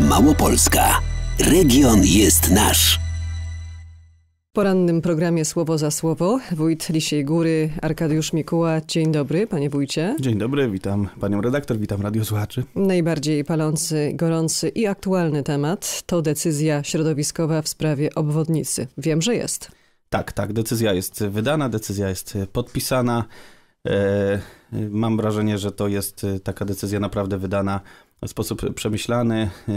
Małopolska. Region jest nasz. W porannym programie Słowo za Słowo wójt Lisiej Góry Arkadiusz Mikuła. Dzień dobry, panie wójcie. Dzień dobry, witam panią redaktor, witam radiosłuchaczy. Najbardziej palący, gorący i aktualny temat to decyzja środowiskowa w sprawie obwodnicy. Wiem, że jest. Tak, tak, decyzja jest wydana, decyzja jest podpisana. E, mam wrażenie, że to jest e, taka decyzja naprawdę wydana w sposób przemyślany e,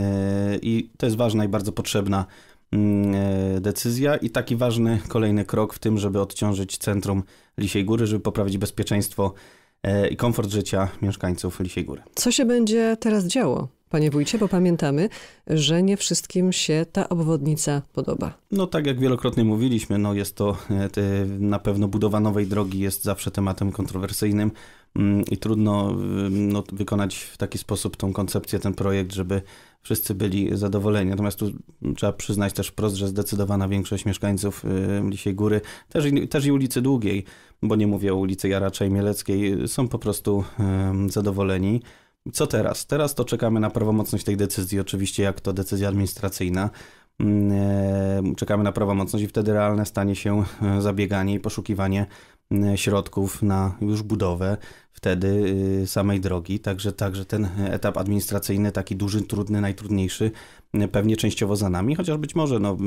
i to jest ważna i bardzo potrzebna mm, decyzja i taki ważny kolejny krok w tym, żeby odciążyć centrum Lisiej Góry, żeby poprawić bezpieczeństwo i komfort życia mieszkańców Lisiej Góry. Co się będzie teraz działo? panie wójcie, bo pamiętamy, że nie wszystkim się ta obwodnica podoba. No tak jak wielokrotnie mówiliśmy, no jest to e, na pewno budowa nowej drogi jest zawsze tematem kontrowersyjnym mm, i trudno mm, no, wykonać w taki sposób tą koncepcję, ten projekt, żeby wszyscy byli zadowoleni. Natomiast tu mm, trzeba przyznać też wprost, że zdecydowana większość mieszkańców y, Lisiej Góry, też i, też i ulicy Długiej, bo nie mówię o ulicy Jaracza i Mieleckiej, y, są po prostu zadowoleni. Co teraz? Teraz to czekamy na prawomocność tej decyzji, oczywiście jak to decyzja administracyjna. Mm, e, czekamy na prawomocność i wtedy realne stanie się e, zabieganie i poszukiwanie mm, środków na już budowę wtedy y, samej drogi. Także, także ten etap administracyjny, taki duży, trudny, najtrudniejszy, y, pewnie częściowo za nami, chociaż być może no,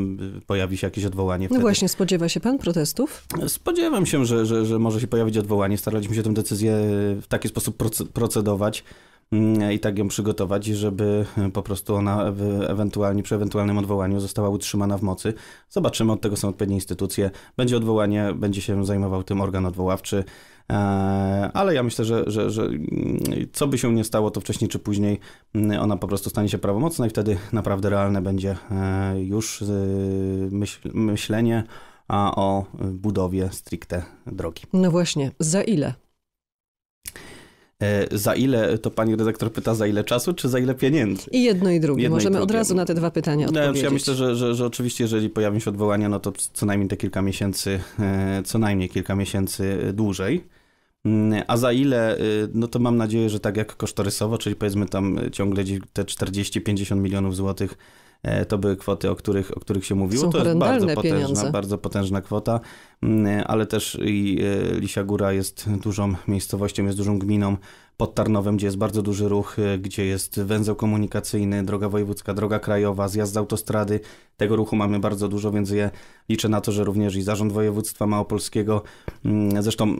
pojawi się jakieś odwołanie. No wtedy. No właśnie, spodziewa się pan protestów? Spodziewam się, że, że, że może się pojawić odwołanie. Staraliśmy się tę decyzję y, w taki sposób procedować, Mm, i tak ją przygotować, żeby e, po prostu ona ewentualnie przy ewentualnym odwołaniu została utrzymana w mocy. Zobaczymy, od tego są odpowiednie instytucje. Będzie odwołanie, będzie się zajmował tym organ odwoławczy, e, ale ja myślę, że, że, że mm, co by się nie stało, to wcześniej czy później mm, ona po prostu stanie się prawomocna i wtedy naprawdę realne będzie e, już myślenie o budowie stricte drogi. No właśnie, za ile? E, za ile, to pani redaktor pyta, za ile czasu, czy za ile pieniędzy? I jedno i drugie. Jedno Możemy i drugie. od razu na te dwa pytania no, odpowiedzieć. ja myślę, że, że, że, oczywiście, jeżeli pojawią się odwołania, no to co najmniej te kilka miesięcy, e, co najmniej kilka miesięcy e, dłużej. Mm, a za ile, no to mam nadzieję, że tak jak kosztorysowo, czyli powiedzmy tam ciągle te 40-50 milionów złotych E, to były kwoty, o których, o których się mówiło. Są to jest bardzo potężna, bardzo potężna kwota, mm, ale też i e, Lisia Góra jest dużą miejscowością, jest dużą gminą, pod Tarnowem, gdzie jest bardzo duży ruch, e, gdzie jest węzeł komunikacyjny, droga wojewódzka, droga krajowa, zjazd z autostrady. Tego ruchu mamy bardzo dużo, więc ja liczę na to, że również i Zarząd Województwa Małopolskiego, mm, zresztą mm,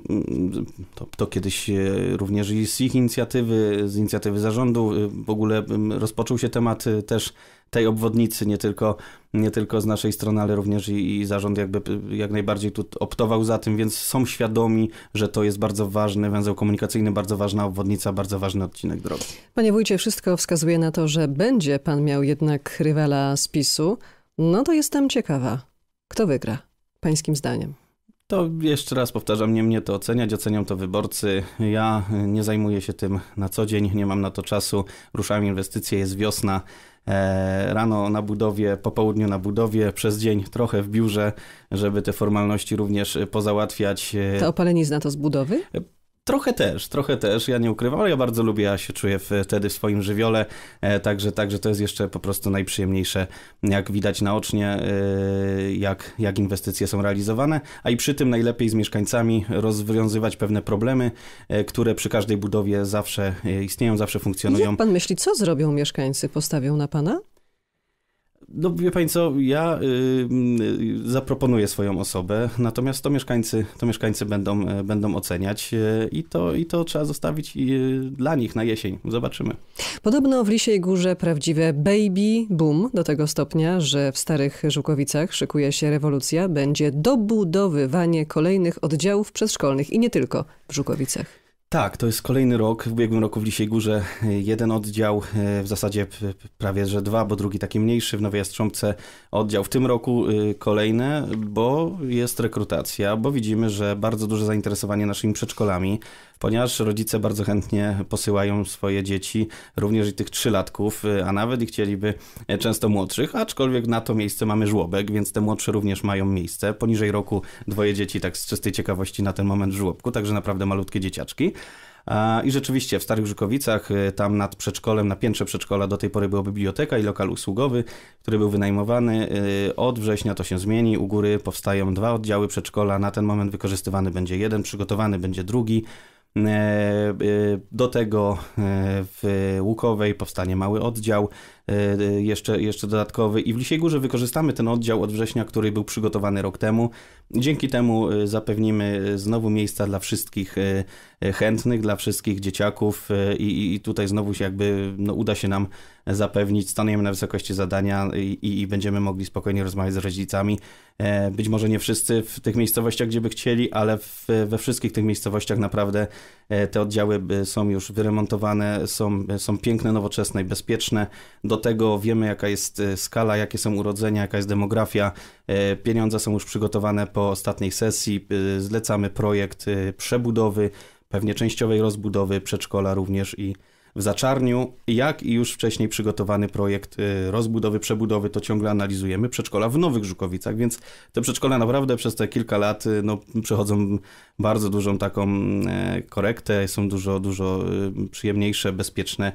to, to kiedyś e, również i z ich inicjatywy, z inicjatywy zarządu e, w ogóle mm, rozpoczął się temat też tej obwodnicy, nie tylko, nie tylko z naszej strony, ale również i, i, zarząd jakby jak najbardziej tu optował za tym, więc są świadomi, że to jest bardzo ważny węzeł komunikacyjny, bardzo ważna obwodnica bardzo ważny odcinek drogi. Panie wójcie, wszystko wskazuje na to, że będzie pan miał jednak rywala z PiSu. No to jestem ciekawa, kto wygra, pańskim zdaniem. To jeszcze raz powtarzam, nie mnie to oceniać, oceniam to wyborcy. Ja nie zajmuję się tym na co dzień, nie mam na to czasu. Ruszałem inwestycje, jest wiosna. E, rano na budowie, po południu na budowie, przez dzień trochę w biurze, żeby te formalności również pozałatwiać. E, Ta opalenizna to z budowy? E, Trochę też, trochę też, ja nie ukrywam, ale ja bardzo lubię, ja się czuję wtedy w swoim żywiole, e, także, także to jest jeszcze po prostu najprzyjemniejsze, jak widać naocznie, e, jak, jak inwestycje są realizowane, a i przy tym najlepiej z mieszkańcami rozwiązywać pewne problemy, e, które przy każdej budowie zawsze istnieją, zawsze funkcjonują. Jak pan myśli, co zrobią mieszkańcy? Postawią na pana? No wie pani co, ja y, y, zaproponuję swoją osobę, natomiast to mieszkańcy, to mieszkańcy będą, e, będą oceniać e, i to, i to trzeba zostawić y, dla nich na jesień. Zobaczymy. Podobno w Lisiej Górze prawdziwe baby boom do tego stopnia, że w Starych Żukowicach szykuje się rewolucja, będzie dobudowywanie kolejnych oddziałów przedszkolnych i nie tylko w Żukowicach. Tak, to jest kolejny rok. W ubiegłym roku w Lisiej Górze e, jeden oddział, e, w zasadzie e, prawie że dwa, bo drugi taki mniejszy, w Nowej Jastrząbce oddział. W tym roku kolejne, bo jest rekrutacja, bo widzimy, że bardzo duże zainteresowanie naszymi przedszkolami, ponieważ rodzice bardzo chętnie posyłają swoje dzieci, również i tych trzylatków, a nawet i chcieliby często młodszych, aczkolwiek na to miejsce mamy żłobek, więc te młodsze również mają miejsce. Poniżej roku dwoje dzieci tak z czystej ciekawości na ten moment w żłobku, także naprawdę malutkie dzieciaczki. I rzeczywiście w Starych Żukowicach, y, tam nad przedszkolem, na piętrze przedszkola do tej pory była biblioteka i lokal usługowy, który był wynajmowany. Y, od września to się zmieni. U góry powstają dwa oddziały przedszkola. Na ten moment wykorzystywany będzie jeden, przygotowany będzie drugi. Y, do tego w Łukowej powstanie mały oddział. Y, y, jeszcze, jeszcze dodatkowy i w Lisiej Górze wykorzystamy ten oddział od września, który był przygotowany rok temu. Dzięki temu y, zapewnimy znowu miejsca dla wszystkich chętnych, dla wszystkich dzieciaków i, i tutaj znowu się jakby no, uda się nam zapewnić, staniemy na wysokości zadania i, i będziemy mogli spokojnie rozmawiać z rodzicami. E, być może nie wszyscy w tych miejscowościach, gdzie by chcieli, ale w, we wszystkich tych miejscowościach naprawdę e, te oddziały są już wyremontowane, są, są piękne, nowoczesne i bezpieczne do tego wiemy, jaka jest e, skala, jakie są urodzenia, jaka jest demografia. E, pieniądze są już przygotowane po ostatniej sesji. E, zlecamy projekt przebudowy, pewnie częściowej rozbudowy przedszkola również i w zaczarniu, jak i już wcześniej przygotowany projekt y, rozbudowy, przebudowy, to ciągle analizujemy przedszkola w Nowych Żukowicach, więc te przedszkola naprawdę przez te kilka lat y, no, przechodzą bardzo dużą taką y, korektę, są dużo, dużo przyjemniejsze, bezpieczne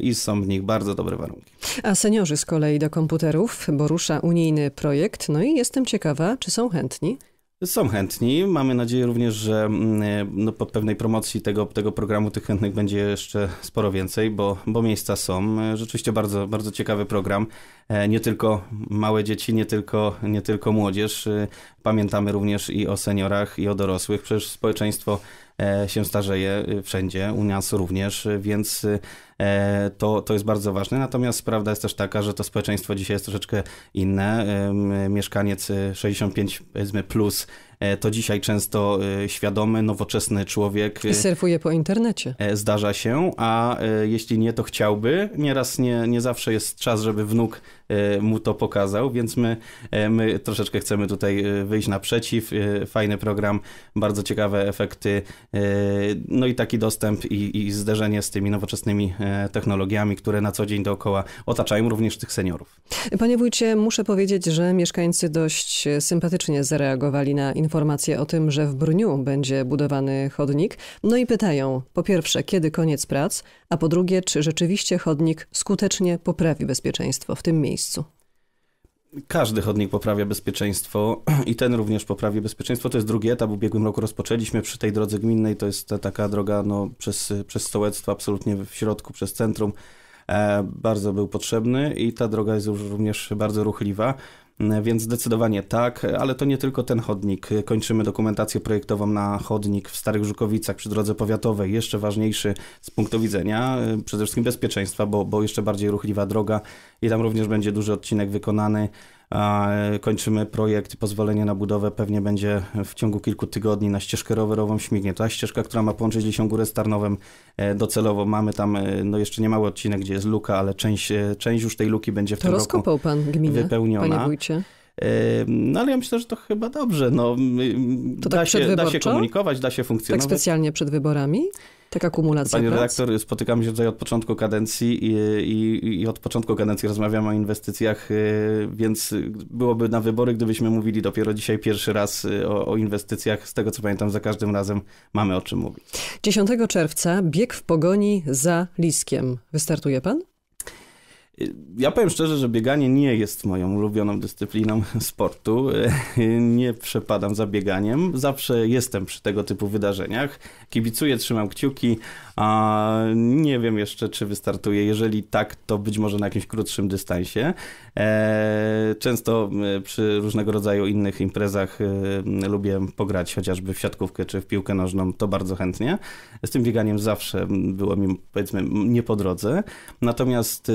i są w nich bardzo dobre warunki. A seniorzy z kolei do komputerów, bo rusza unijny projekt, no i jestem ciekawa, czy są chętni? Są chętni. Mamy nadzieję również, że mm, e, no, po pewnej promocji tego, tego programu tych chętnych będzie jeszcze sporo więcej, bo, bo miejsca są. E, rzeczywiście bardzo, bardzo ciekawy program. E, nie tylko małe dzieci, nie tylko, nie tylko młodzież. Pamiętamy również i o seniorach, i o dorosłych. Przecież społeczeństwo E, się starzeje y, wszędzie, u nas również, y, więc y, e, to, to jest bardzo ważne. Natomiast prawda jest też taka, że to społeczeństwo dzisiaj jest troszeczkę inne. Mieszkaniec 65 powiedzmy plus E, to dzisiaj często e, świadomy, nowoczesny człowiek. E, surfuje po internecie. Zdarza się, a jeśli nie, to chciałby. Nieraz nie, nie zawsze jest czas, żeby wnuk mu to pokazał, więc my, my troszeczkę chcemy tutaj wyjść naprzeciw. Fajny program, bardzo ciekawe efekty, no i taki dostęp i, i zderzenie z tymi nowoczesnymi technologiami, które na co dzień dookoła otaczają również tych seniorów. Panie wójcie, muszę powiedzieć, że mieszkańcy dość sympatycznie zareagowali na informację informację o tym, że w Brniu będzie budowany chodnik. No i pytają, po pierwsze, kiedy koniec prac, a po drugie, czy rzeczywiście chodnik skutecznie poprawi bezpieczeństwo w tym miejscu? Każdy chodnik poprawia bezpieczeństwo i ten również poprawi bezpieczeństwo. To jest drugi etap. W ubiegłym roku rozpoczęliśmy przy tej drodze gminnej. To jest ta, taka droga no, przez, przez sołectwo, absolutnie w środku, przez centrum. E, bardzo był potrzebny i ta droga jest już również bardzo ruchliwa. E, więc zdecydowanie tak, e, ale to nie tylko ten chodnik. E, kończymy dokumentację projektową na chodnik w Starych Żukowicach przy drodze powiatowej. Jeszcze ważniejszy z punktu widzenia przede wszystkim bezpieczeństwa, bo, bo jeszcze bardziej ruchliwa droga i tam również będzie duży odcinek wykonany E, kończymy projekt pozwolenie na budowę pewnie będzie w ciągu kilku tygodni na ścieżkę rowerową śmignie. Ta ścieżka, która ma połączyć Lisią Górę z Tarnowem e, docelowo. Mamy tam e, no jeszcze nie mały odcinek, gdzie jest luka, ale część, część już tej luki będzie w to tym roku pan gminę, wypełniona. Panie no ale ja myślę, że to chyba dobrze. No, to tak da, tak się, da się komunikować, da się tak funkcjonować. Tak specjalnie przed wyborami? Taka akumulacja. Panie prac? redaktor, spotykamy się tutaj od początku kadencji i, i, i, od początku kadencji rozmawiamy o inwestycjach, y, więc byłoby na wybory, gdybyśmy mówili dopiero dzisiaj pierwszy raz y, o, o inwestycjach. Z tego co pamiętam, za każdym razem mamy o czym mówić. 10 czerwca bieg w pogoni za Liskiem. Wystartuje pan? Ja powiem szczerze, że bieganie nie jest moją ulubioną dyscypliną sportu. Nie przepadam za bieganiem. Zawsze jestem przy tego typu wydarzeniach. Kibicuję, trzymam kciuki. A nie wiem jeszcze, czy wystartuję. Jeżeli tak, to być może na jakimś krótszym dystansie. E, często e, przy różnego rodzaju innych imprezach e, lubię pograć chociażby w siatkówkę czy w piłkę nożną. To bardzo chętnie. Z tym bieganiem zawsze było mi, powiedzmy, nie po drodze. Natomiast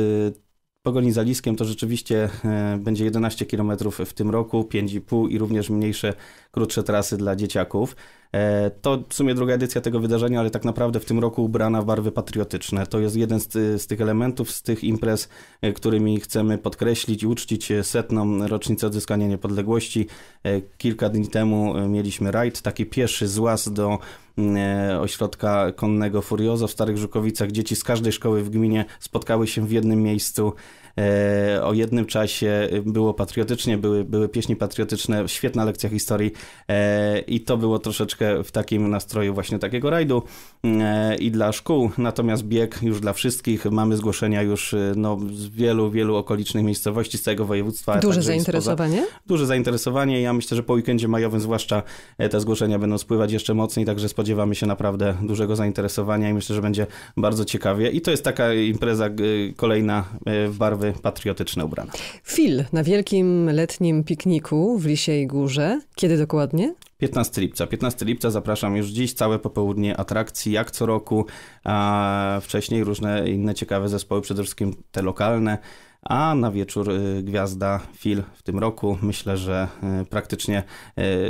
Pogoni za Liskiem to rzeczywiście e, będzie 11 km w tym roku, 5,5 i również mniejsze, krótsze trasy dla dzieciaków. E, to w sumie druga edycja tego wydarzenia, ale tak naprawdę w tym roku ubrana w barwy patriotyczne. To jest jeden z, z tych elementów, z tych imprez, e, którymi chcemy podkreślić i uczcić setną rocznicę odzyskania niepodległości. E, kilka dni temu mieliśmy rajd, taki pieszy złaz do mm, ośrodka konnego Furiozo w Starych Żukowicach. Dzieci z każdej szkoły w gminie spotkały się w jednym miejscu E, o jednym czasie było patriotycznie, były, były pieśni patriotyczne, świetna lekcja historii e, i to było troszeczkę w takim nastroju właśnie takiego rajdu e, i dla szkół, natomiast bieg już dla wszystkich, mamy zgłoszenia już no, z wielu, wielu okolicznych miejscowości, z całego województwa. Duże zainteresowanie? Spoza, duże zainteresowanie, ja myślę, że po weekendzie majowym zwłaszcza te zgłoszenia będą spływać jeszcze mocniej, także spodziewamy się naprawdę dużego zainteresowania i myślę, że będzie bardzo ciekawie i to jest taka impreza kolejna w barwy patriotyczne ubrana. Fil na wielkim letnim pikniku w Lisiej Górze. Kiedy dokładnie? 15 lipca. 15 lipca zapraszam już dziś, całe popołudnie atrakcji, jak co roku, a wcześniej różne inne ciekawe zespoły, przede wszystkim te lokalne, a na wieczór y, gwiazda Phil w tym roku. Myślę, że y, praktycznie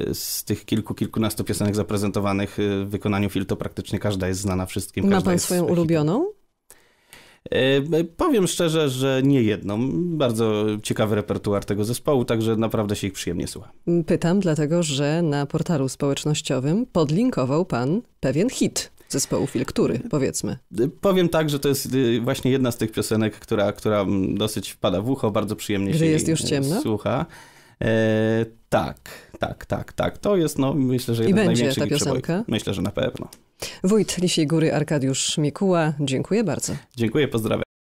y, z tych kilku, kilkunastu piosenek zaprezentowanych w wykonaniu Phil to praktycznie każda jest znana wszystkim. Ma pan swoją ulubioną? E, powiem szczerze, że nie jedną. Bardzo ciekawy repertuar tego zespołu, także naprawdę się ich przyjemnie słucha. Pytam dlatego, że na portalu społecznościowym podlinkował pan pewien hit zespołu Filktury, który powiedzmy? E, powiem tak, że to jest e, właśnie jedna z tych piosenek, która, która dosyć wpada w ucho, bardzo przyjemnie Gdy się jest już ciemno? słucha. E, tak, tak, tak, tak. To jest, no, myślę, że jeden I będzie ta piosenka? Myślę, że na pewno. Wójt Lisiej Góry Arkadiusz Mikuła, dziękuję bardzo. Dziękuję, pozdrawiam.